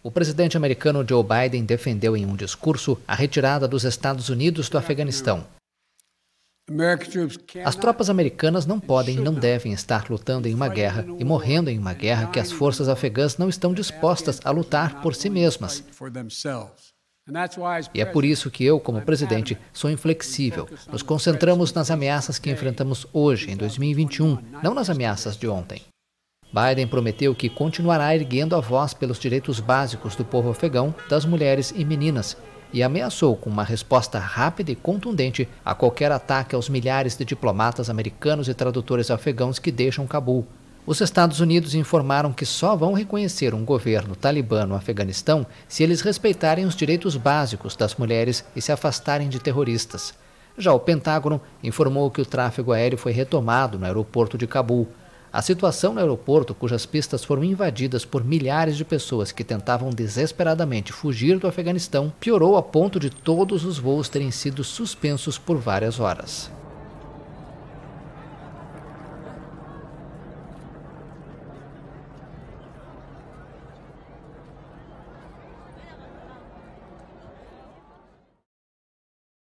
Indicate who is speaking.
Speaker 1: O presidente americano Joe Biden defendeu em um discurso a retirada dos Estados Unidos do Afeganistão. As tropas americanas não podem e não devem estar lutando em uma guerra e morrendo em uma guerra que as forças afegãs não estão dispostas a lutar por si mesmas. E é por isso que eu, como presidente, sou inflexível. Nos concentramos nas ameaças que enfrentamos hoje, em 2021, não nas ameaças de ontem. Biden prometeu que continuará erguendo a voz pelos direitos básicos do povo afegão, das mulheres e meninas, e ameaçou com uma resposta rápida e contundente a qualquer ataque aos milhares de diplomatas americanos e tradutores afegãos que deixam Cabul. Os Estados Unidos informaram que só vão reconhecer um governo talibã no Afeganistão se eles respeitarem os direitos básicos das mulheres e se afastarem de terroristas. Já o Pentágono informou que o tráfego aéreo foi retomado no aeroporto de Cabul, a situação no aeroporto, cujas pistas foram invadidas por milhares de pessoas que tentavam desesperadamente fugir do Afeganistão, piorou a ponto de todos os voos terem sido suspensos por várias horas.